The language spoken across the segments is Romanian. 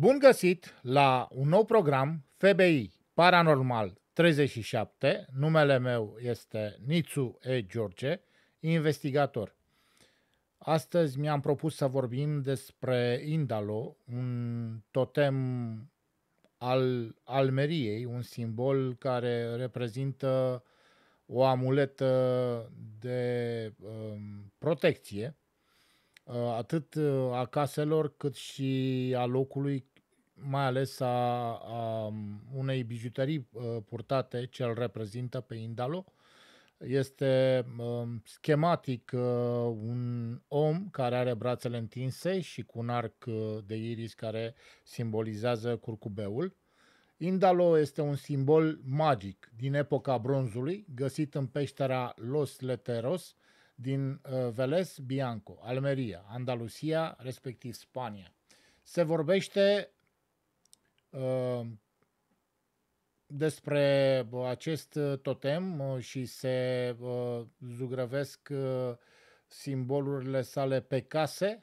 Bun găsit la un nou program FBI Paranormal 37. Numele meu este Nițu E. George, investigator. Astăzi mi-am propus să vorbim despre Indalo, un totem al Almeriei, un simbol care reprezintă o amuletă de um, protecție Uh, atât uh, a caselor cât și a locului, mai ales a, a um, unei bijuterii uh, purtate ce îl reprezintă pe Indalo. Este um, schematic un om care are brațele întinse și cu un arc de iris care simbolizează curcubeul. Indalo este un simbol magic din epoca bronzului, găsit în peștera Los Leteros, din uh, Veles Bianco, Almeria, Andalusia, respectiv Spania. Se vorbește uh, despre uh, acest uh, totem și se uh, zugrăvesc uh, simbolurile sale pe case,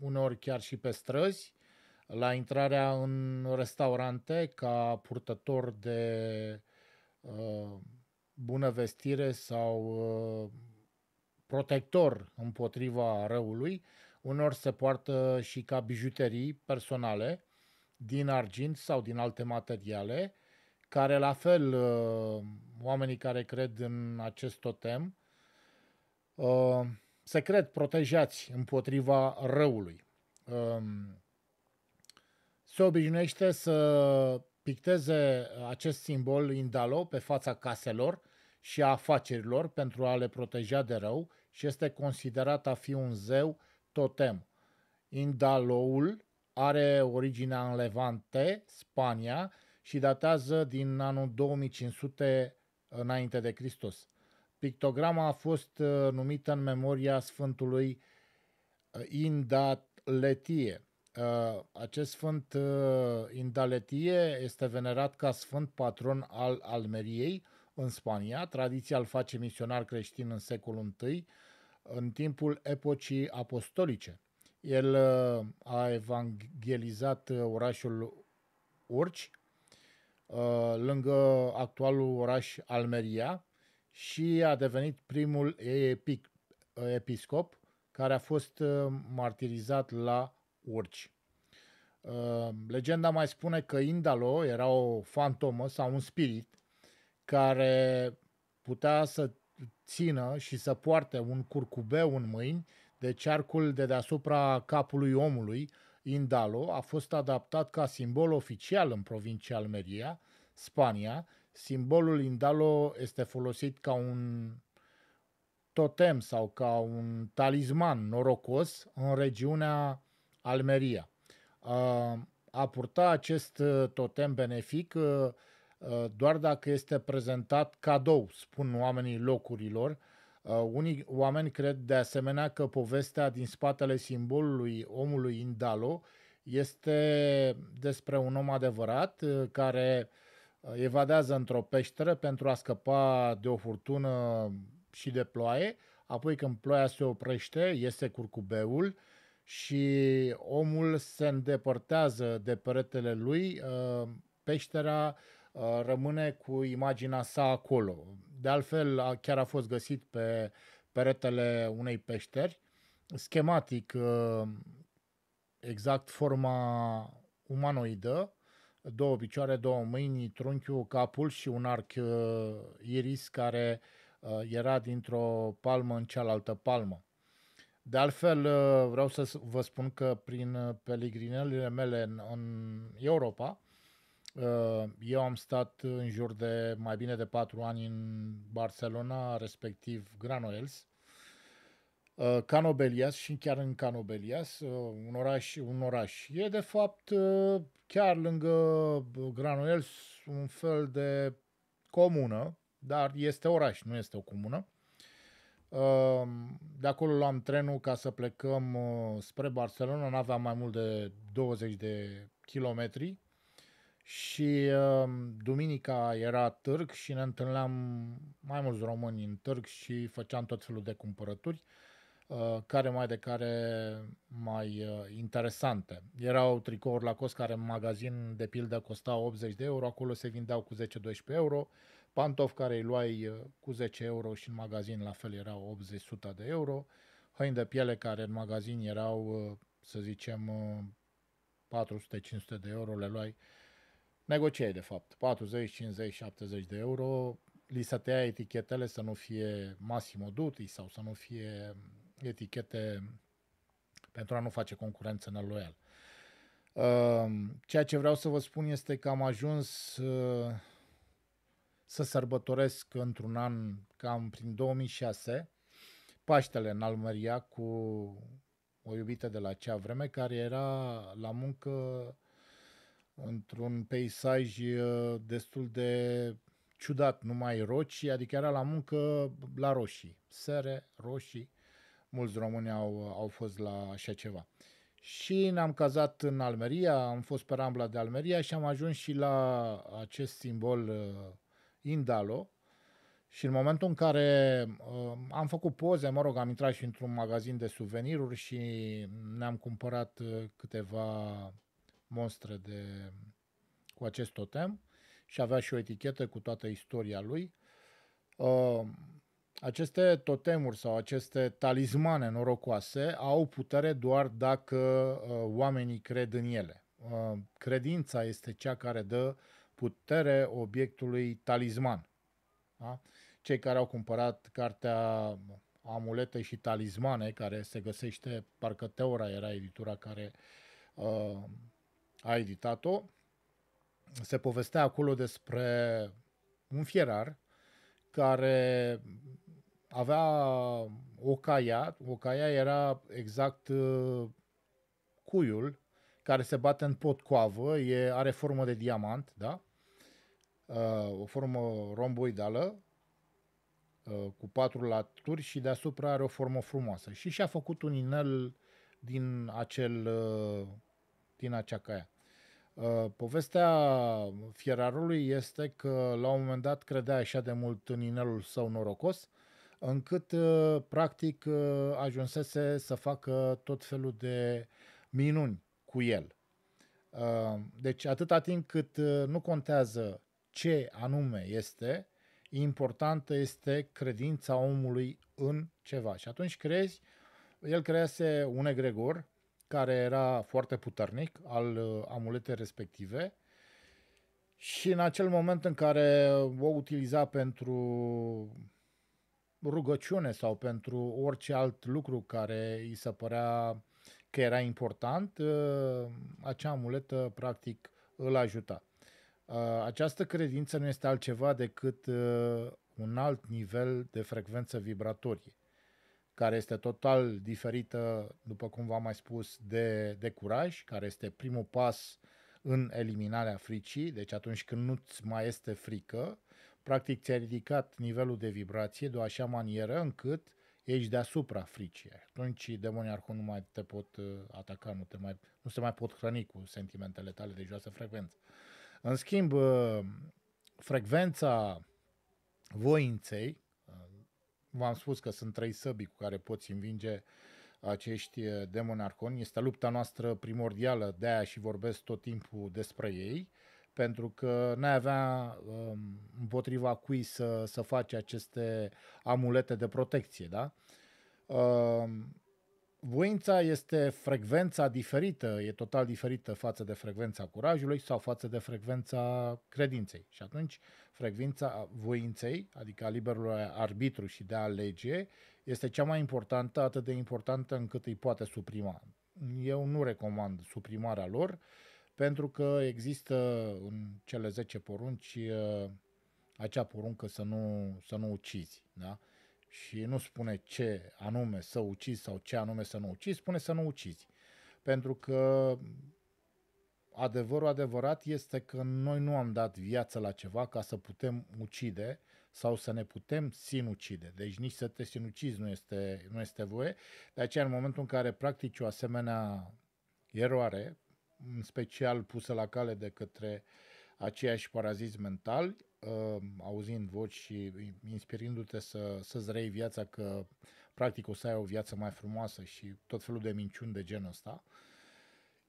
uneori chiar și pe străzi, la intrarea în restaurante ca purtător de bună vestire sau protector împotriva răului, unor se poartă și ca bijuterii personale din argint sau din alte materiale, care la fel uh, oamenii care cred în acest totem uh, se cred protejați împotriva răului. Um, se obișnuiește să picteze acest simbol indalo pe fața caselor și a afacerilor pentru a le proteja de rău, și este considerat a fi un zeu totem. Indaloul are originea în Levante, Spania, și datează din anul 2500 înainte de Hristos. Pictograma a fost uh, numită în memoria Sfântului uh, Indaletie. Uh, acest sfânt Indaletie este venerat ca sfânt patron al Almeriei, în Spania. Tradiția îl face misionar creștin în secolul I, în timpul epocii apostolice. El uh, a evangelizat uh, orașul Urci, uh, lângă actualul oraș Almeria și a devenit primul epic, episcop care a fost martirizat la Urci. Legenda mai spune că Indalo era o fantomă sau un spirit care putea să țină și să poarte un curcubeu în mâini de cercul de deasupra capului omului, Indalo a fost adaptat ca simbol oficial în provincia Almeria, Spania. Simbolul Indalo este folosit ca un totem sau ca un talisman norocos în regiunea Almeria. A purta acest totem benefic Uh, doar dacă este prezentat cadou, spun oamenii locurilor. Uh, unii oameni cred de asemenea că povestea din spatele simbolului omului Indalo este despre un om adevărat uh, care evadează într-o peșteră pentru a scăpa de o furtună și de ploaie, apoi când ploaia se oprește, iese curcubeul și omul se îndepărtează de peretele lui, peștera Uh, rămâne cu imaginea sa acolo. De altfel, chiar a fost găsit pe peretele unei peșteri, schematic, uh, exact forma umanoidă, două picioare, două mâini, trunchiul, capul și un arc uh, iris care era dintr-o palmă în cealaltă palmă. De altfel, vreau să vă spun că prin peligrinările mele în Europa, Uh, eu am stat în jur de mai bine de patru ani în Barcelona, respectiv Granoels, uh, Canobelias și chiar în Canobelias, uh, un oraș, un oraș. E de fapt chiar lângă Granoels un fel de comună, dar este oraș, nu este o comună. De acolo luam trenul ca să plecăm spre Barcelona, n-aveam mai mult de 20 de kilometri și um, duminica era târg și ne întâlneam mai mulți români în târg și făceam tot felul de cumpărături, uh, care mai de care mai uh, interesante. Erau tricouri la cost care în magazin de pildă costau 80 de euro, acolo se vindeau cu 10-12 euro, pantofi care îi luai uh, cu 10 euro și în magazin la fel erau 80-100 de euro, haine de piele care în magazin erau, să zicem, 400-500 de euro, le luai negociai de fapt, 40, 50, 70 de euro, li se tăia etichetele să nu fie Massimo Dutti sau să nu fie etichete pentru a nu face concurență neloială. Ehm, ceea ce vreau să vă spun este că am ajuns eh, să sărbătoresc într-un an, cam prin 2006, Paștele în Almeria cu o iubită de la acea vreme care era la muncă într-un peisaj uh, destul de ciudat, numai roșii, adică era la muncă la roșii, sere, roșii. Mulți români au, uh, au fost la așa ceva. Și ne-am cazat în Almeria, am fost pe Rambla de Almeria și am ajuns și la acest simbol uh, Indalo, și în momentul în care uh, am făcut poze, mă rog, am intrat și într-un magazin de suveniruri și ne-am cumpărat uh, câteva monstre de, cu acest totem și avea și o etichetă cu toată istoria lui. Uh, aceste totemuri sau aceste talismane norocoase au putere doar dacă uh, oamenii cred în ele. Uh, credința este cea care dă putere obiectului talisman. Da? Cei care au cumpărat cartea Amulete și talismane, care se găsește, parcă Teora era editura care uh, a editat-o, se povestea acolo despre un fierar care avea o caia, o caia era exact uh, cuiul care se bate în potcoavă, e, are formă de diamant, da? Uh, o formă romboidală uh, cu patru laturi și deasupra are o formă frumoasă. Și și-a făcut un inel din acel Tina Ceacaia. Uh, povestea fierarului este că la un moment dat credea așa de mult în inelul său norocos, încât uh, practic uh, ajunsese să facă tot felul de minuni cu el. Deci atâta timp cât nu contează ce anume este, importantă este credința omului în ceva. Și atunci crezi, el crease un egregor care era foarte puternic al uh, amuletei respective și în acel moment în care o utiliza pentru rugăciune sau pentru orice alt lucru care îi se părea că era important, uh, acea amuletă practic îl ajuta. Uh, această credință nu este altceva decât un alt nivel de frecvență vibratorie care este total diferită, după cum v-am mai spus, de, de curaj, care este primul pas în eliminarea fricii, deci atunci când nu-ți mai este frică, practic ți-ai ridicat nivelul de vibrație de o așa manieră încât ești deasupra fricii. Atunci demonii arhon nu mai te pot uh, ataca, nu, te mai, nu se mai pot hrăni cu sentimentele tale de joasă frecvență. În schimb, uh, frecvența voinței, V-am spus că sunt trei săbii cu care poți învinge acești eh, demoni arconi. Este lupta noastră primordială, de aia și vorbesc tot timpul despre ei, pentru că n-ai avea ehm, împotriva cui să, să faci aceste amulete de protecție, da? Ehm, Binevoința este frecvența diferită, e total diferită față de frecvența curajului sau față de frecvența credinței. Și atunci frecvența voinței, adică a liberului arbitru și de a alege, este cea mai importantă, atât de importantă încât îi poate suprima. Eu nu recomand suprimarea lor, pentru că există în cele 10 porunci uh, acea poruncă să nu, să nu ucizi. Da? și nu spune ce anume să ucizi sau ce anume să nu ucizi, spune să nu ucizi. Pentru că adevărul adevărat este că noi nu am dat viață la ceva ca să putem ucide sau să ne putem sinucide. Deci nici să te sinucizi nu este, nu este voie. De aceea, în momentul în care practici o asemenea eroare, în special pusă la cale de către aceiași paraziți mentali, Um, auzind voci și inspirindu-te să, să-ți răi viața că practic o să ai o viață mai frumoasă și tot felul de minciuni de genul ăsta.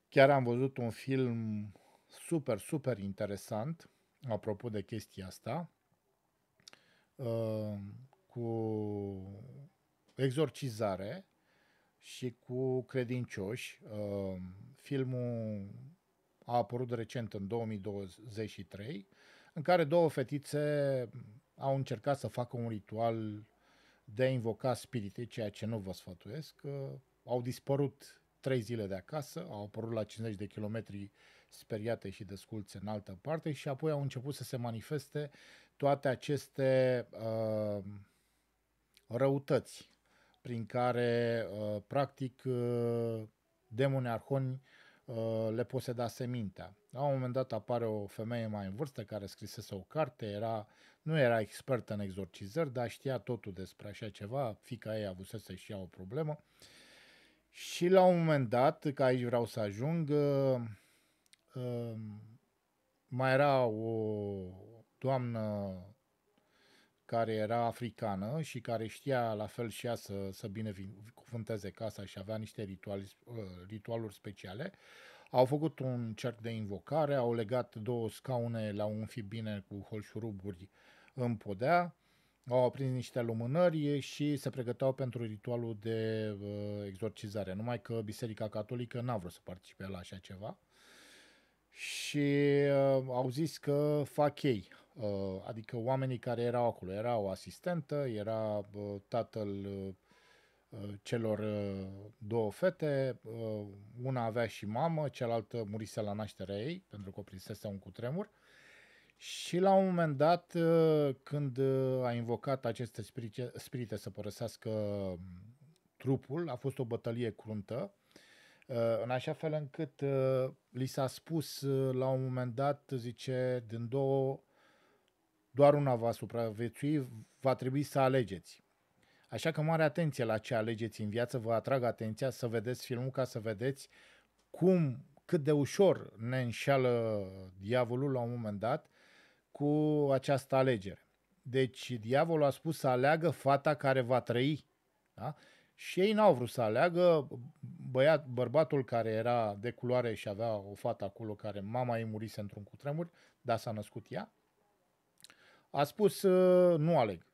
Chiar am văzut un film super, super interesant apropo de chestia asta um, cu exorcizare și cu credincioși. Um, filmul a apărut recent în 2023 în care două fetițe au încercat să facă un ritual de a invoca spirite, ceea ce nu vă sfătuiesc. Uh, au dispărut trei zile de acasă, au apărut la 50 de kilometri speriate și desculțe în altă parte și apoi au început să se manifeste toate aceste uh, răutăți prin care, uh, practic, uh, demoni arhoni uh, Uh, le posedase mintea. La un moment dat apare o femeie mai în vârstă care scrisese o carte, era, nu era expertă în exorcizări, dar știa totul despre așa ceva, fica ei avusese și ea o problemă. Și la un moment dat, că aici vreau să ajung, uh, uh, mai era o doamnă care era africană și care știa la fel și ea să, să binecuvânteze casa și avea niște rituali, uh, ritualuri speciale, au făcut un cerc de invocare, au legat două scaune la un fibine cu holșuruburi în podea, au aprins niște lumânări și se pregăteau pentru ritualul de uh, exorcizare, numai că Biserica Catolică n-a vrut să participe la așa ceva și uh, au zis că fac ei, Uh, adică oamenii care erau acolo. Era o asistentă, era uh, tatăl uh, celor două fete, una avea și mamă, cealaltă murise la nașterea ei, pentru că o prinsese un cutremur. Și la un moment dat, când a invocat aceste spirite, spirite să părăsească mm, trupul, a fost o bătălie cruntă, în așa fel încât li s-a spus la un moment dat, zice, din două doar una va supraviețui, va trebui să alegeți. Așa că mare atenție la ce alegeți în viață, vă atrag atenția să vedeți filmul ca să vedeți cum, cât de ușor ne înșeală diavolul la un moment dat cu această alegere. Deci diavolul a spus să aleagă fata care va trăi. Da? Și ei n-au vrut să aleagă băiat, bărbatul care era de culoare și avea o fată acolo care mama ei murise într-un cutremur, dar s-a născut ea a spus nu aleg.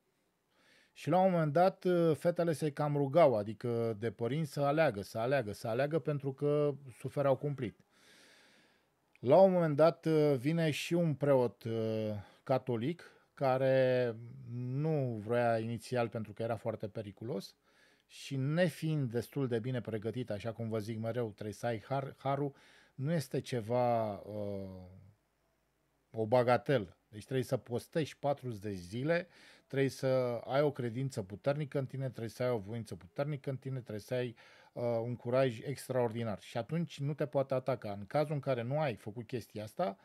Și la un moment dat uh, fetele se cam rugau, adică de părinți să aleagă, să aleagă, să aleagă pentru că suferau cumplit. La un moment dat uh, vine și un preot uh, catolic care nu vrea inițial pentru că era foarte periculos și nefiind destul de bine pregătit, așa cum vă zic mereu, trebuie să ai har, harul, nu este ceva uh, o bagatelă. Deci trebuie să postești 40 de zile, trebuie să ai o credință puternică în tine, trebuie să ai o voință puternică în tine, trebuie să ai uh, un curaj extraordinar. Și atunci nu te poate ataca. În cazul în care nu ai făcut chestia asta,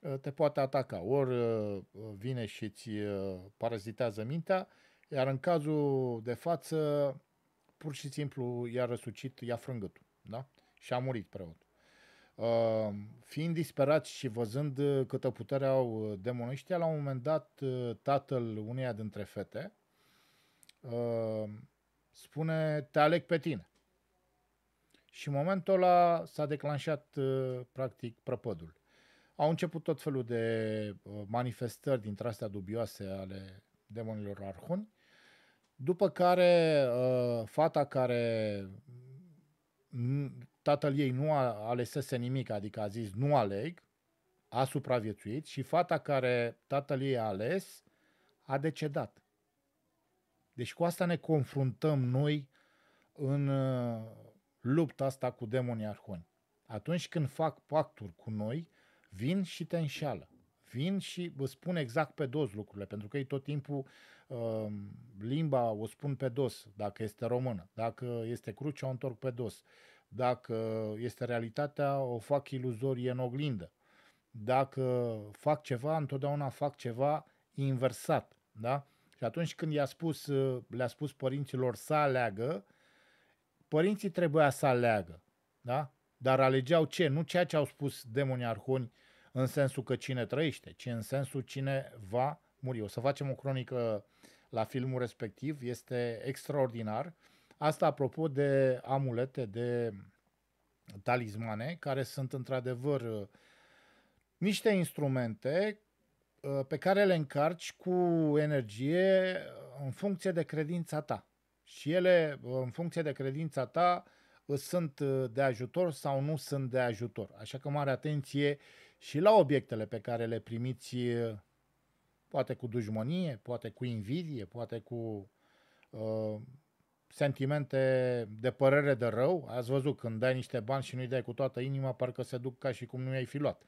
uh, te poate ataca. Ori uh, vine și îți uh, parazitează mintea, iar în cazul de față, pur și simplu i-a răsucit, i-a frângătul. Da? Și a murit preotul. Uh, fiind disperați și văzând uh, câtă putere au uh, demonii ăștia, la un moment dat tatăl uneia dintre fete spune te aleg pe tine. Și în momentul ăla s-a declanșat practic prăpădul. Au început tot felul de manifestări dintre astea dubioase ale demonilor arhuni, după care fata care tatăl ei nu a alesese nimic, adică a zis nu aleg, a supraviețuit și fata care tatăl ei a ales a decedat. Deci cu asta ne confruntăm noi în uh, lupta asta cu demonii arhoni. Atunci când fac pacturi cu noi, vin și te înșală, Vin și vă spun exact pe dos lucrurile, pentru că ei tot timpul uh, limba o spun pe dos, dacă este română, dacă este cruce, o întorc pe dos. Dacă este realitatea, o fac iluzorie în oglindă. Dacă fac ceva, întotdeauna fac ceva inversat. Da? Și atunci când i-a spus, le-a spus părinților să aleagă, părinții trebuia să aleagă. Da? Dar alegeau ce? Nu ceea ce au spus demonii arhoni în sensul că cine trăiește, ci în sensul cine va muri. O să facem o cronică la filmul respectiv, este extraordinar. Asta apropo de amulete, de talismane, care sunt într-adevăr uh, niște instrumente uh, pe care le încarci cu energie uh, în funcție de credința ta. Și ele, în funcție de credința ta, sunt de ajutor sau nu sunt de ajutor. Așa că mare atenție și la obiectele pe care le primiți, poate cu dușmănie, poate cu invidie, poate cu uh, sentimente de părere de rău. Ați văzut, când dai niște bani și nu-i dai cu toată inima, parcă se duc ca și cum nu i-ai fi luat.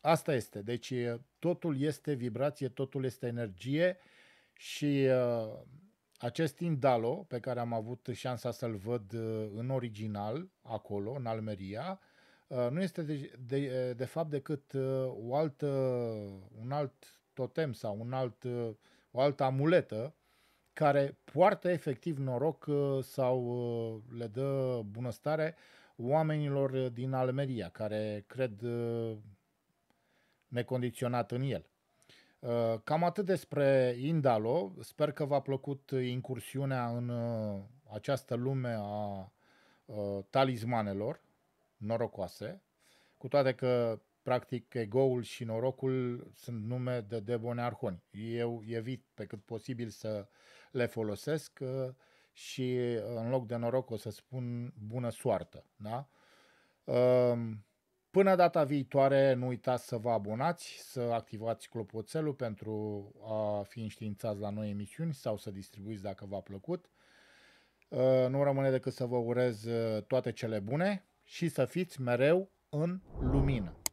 Asta este. Deci totul este vibrație, totul este energie și uh, acest Indalo, pe care am avut șansa să-l văd uh, în original, acolo, în Almeria, uh, nu este de, de, de fapt decât uh, o altă, un alt totem sau un alt, uh, o altă amuletă care poartă efectiv noroc uh, sau uh, le dă bunăstare oamenilor uh, din Almeria care cred necondiționat în el. Cam atât despre Indalo. Sper că v-a plăcut incursiunea în această lume a talismanelor norocoase, cu toate că practic egoul și norocul sunt nume de arhoni. Eu evit pe cât posibil să le folosesc uh, și uh, în loc de noroc o să spun bună soartă. Da? Um, până data viitoare, nu uitați să vă abonați, să activați clopoțelul pentru a fi înștiințați la noi emisiuni sau să distribuiți dacă v-a plăcut. Uh, nu rămâne decât să vă urez toate cele bune și să fiți mereu în lumină.